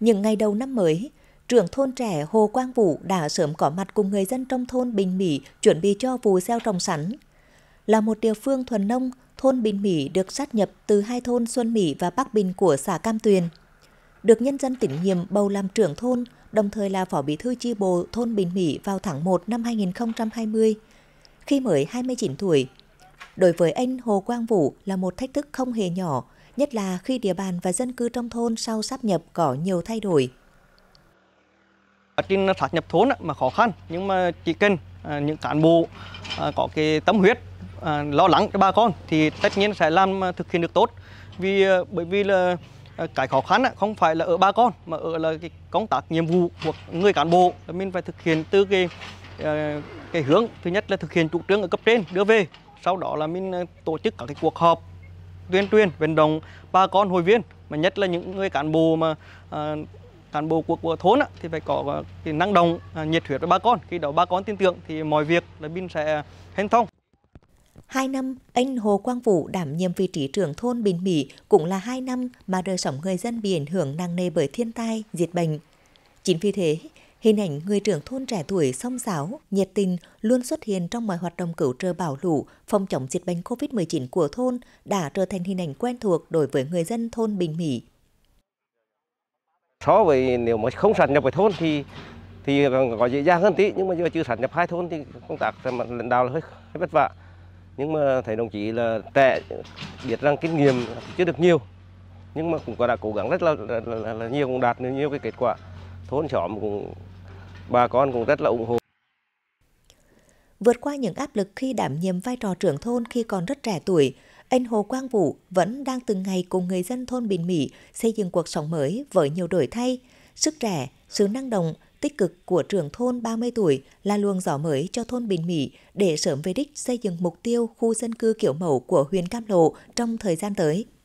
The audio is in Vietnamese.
Những ngày đầu năm mới, trưởng thôn trẻ Hồ Quang Vũ đã sớm có mặt cùng người dân trong thôn Bình Mỹ chuẩn bị cho vụ gieo trồng sắn. Là một địa phương thuần nông, thôn Bình Mỹ được sát nhập từ hai thôn Xuân Mỹ và Bắc Bình của xã Cam Tuyền. Được nhân dân tỉnh nhiệm bầu làm trưởng thôn, đồng thời là phó bí thư chi bộ thôn Bình Mỹ vào tháng 1 năm 2020, khi mới 29 tuổi. Đối với anh Hồ Quang Vũ là một thách thức không hề nhỏ – nhất là khi địa bàn và dân cư trong thôn sau sắp nhập có nhiều thay đổi. Ở trên sát nhập thôn mà khó khăn, nhưng mà chỉ cần à, những cán bộ à, có cái tâm huyết à, lo lắng cho bà con thì tất nhiên sẽ làm thực hiện được tốt. Vì bởi vì là cái khó khăn không phải là ở bà con mà ở là cái công tác nhiệm vụ của người cán bộ là mình phải thực hiện từ cái cái hướng thứ nhất là thực hiện chủ trương ở cấp trên đưa về sau đó là mình tổ chức các cái cuộc họp tuyên truyền vận động bà con hội viên mà nhất là những người cán bộ mà à, cán bộ của, của thôn á, thì phải có à, cái năng động à, nhiệt huyết với bà con khi đó bà con tin tưởng thì mọi việc là bên sẽ hanh thông Hai năm, anh Hồ Quang Vũ đảm nhiệm vị trí trưởng thôn Bình Mỹ cũng là hai năm mà đời sống người dân bị ảnh hưởng nặng nề bởi thiên tai, dịch bệnh. Chính vì thế, Hình ảnh người trưởng thôn trẻ tuổi song sáo, nhiệt tình luôn xuất hiện trong mọi hoạt động cứu trợ bảo lũ, phòng chống dịch bệnh COVID-19 của thôn đã trở thành hình ảnh quen thuộc đối với người dân thôn Bình Mỹ. So với nếu mà không sản nhập với thôn thì thì có dễ dàng hơn tí nhưng mà giờ chưa sản nhập hai thôn thì công tác lãnh đạo là hơi, hơi vất vả nhưng mà thấy đồng chí là tệ biết rằng kinh nghiệm chưa được nhiều nhưng mà cũng đã cố gắng rất là, là, là, là nhiều cũng đạt được nhiều cái kết quả thôn xóm cũng bà con cũng rất là ủng hộ. Vượt qua những áp lực khi đảm nhiệm vai trò trưởng thôn khi còn rất trẻ tuổi, anh Hồ Quang Vũ vẫn đang từng ngày cùng người dân thôn Bình Mỹ xây dựng cuộc sống mới với nhiều đổi thay. Sức trẻ, sự năng động, tích cực của trưởng thôn 30 tuổi là luồng gió mới cho thôn Bình Mỹ để sớm về đích xây dựng mục tiêu khu dân cư kiểu mẫu của huyện Cam Lộ trong thời gian tới.